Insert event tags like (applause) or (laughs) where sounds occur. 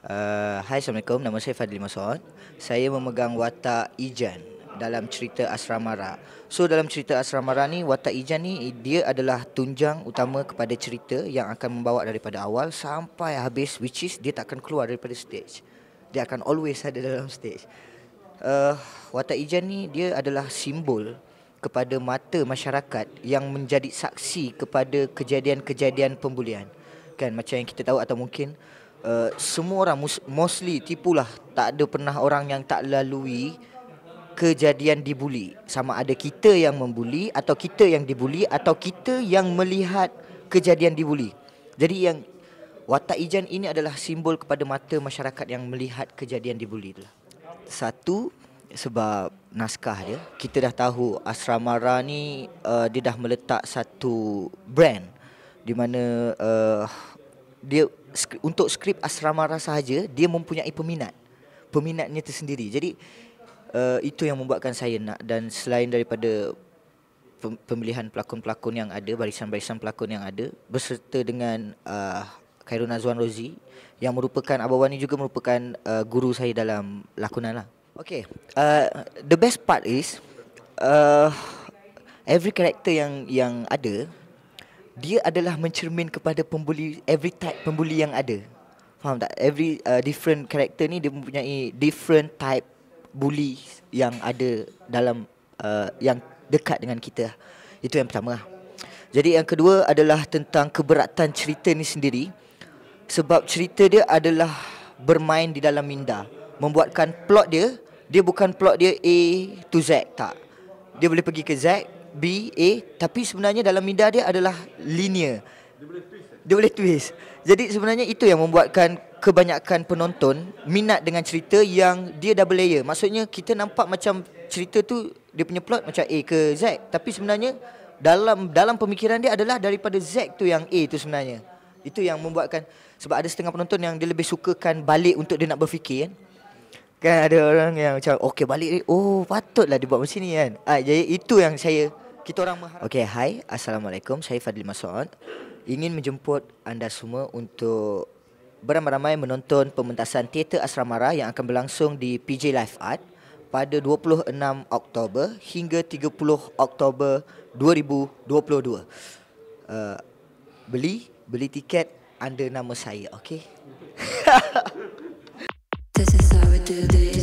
Hai, uh, Assalamualaikum. Nama saya Fadli Masoud. Saya memegang watak Ijan dalam cerita Asramara. So dalam cerita Asramara ni, watak Ijan ni dia adalah tunjang utama kepada cerita yang akan membawa daripada awal sampai habis which is dia takkan keluar daripada stage. Dia akan always ada dalam stage. Uh, watak Ijan ni dia adalah simbol kepada mata masyarakat yang menjadi saksi kepada kejadian-kejadian pembulian. Kan macam yang kita tahu atau mungkin uh, semua orang mostly tipulah tak ada pernah orang yang tak lalui kejadian dibuli sama ada kita yang membuli atau kita yang dibuli atau kita yang melihat kejadian dibuli jadi yang watak ijan ini adalah simbol kepada mata masyarakat yang melihat kejadian dibuli itulah satu sebab naskah dia kita dah tahu asrama ra ni uh, eh, dia dah meletak satu brand di mana uh, dia untuk skrip asrama rasa saja dia mempunyai peminat peminatnya tersendiri jadi uh, itu yang membuatkan saya nak dan selain daripada pemilihan pelakon-pelakon yang ada barisan-barisan pelakon yang ada berserta dengan uh, eh, Khairun Azwan Rozi yang merupakan abah Abawani juga merupakan uh, guru saya dalam lakonan lah. Okay, uh, the best part is uh, every character yang yang ada dia adalah mencermin kepada pembuli every type pembuli yang ada faham tak every uh, different character ni dia mempunyai different type bully yang ada dalam uh, yang dekat dengan kita itu yang pertama lah. jadi yang kedua adalah tentang keberatan cerita ni sendiri sebab cerita dia adalah bermain di dalam minda membuatkan plot dia dia bukan plot dia A to Z tak dia boleh pergi ke Z B, A Tapi sebenarnya dalam minda dia adalah linear Dia boleh twist eh? Dia boleh twist Jadi sebenarnya itu yang membuatkan kebanyakan penonton Minat dengan cerita yang dia double layer Maksudnya kita nampak macam cerita tu Dia punya plot macam A ke Z Tapi sebenarnya dalam dalam pemikiran dia adalah daripada Z tu yang A tu sebenarnya Itu yang membuatkan Sebab ada setengah penonton yang dia lebih sukakan balik untuk dia nak berfikir kan Kan ada orang yang macam Okay balik ni Oh patutlah dia buat macam ni kan ha, Jadi itu yang saya kita orang mengharap. Okay, hi. Assalamualaikum. Saya Fadli Masoud. Ingin menjemput anda semua untuk beramai-ramai menonton pementasan Teater Asramara yang akan berlangsung di PJ Live Art pada 26 Oktober hingga 30 Oktober 2022. Uh, beli beli tiket under nama saya, okey? (laughs) This is how we do this.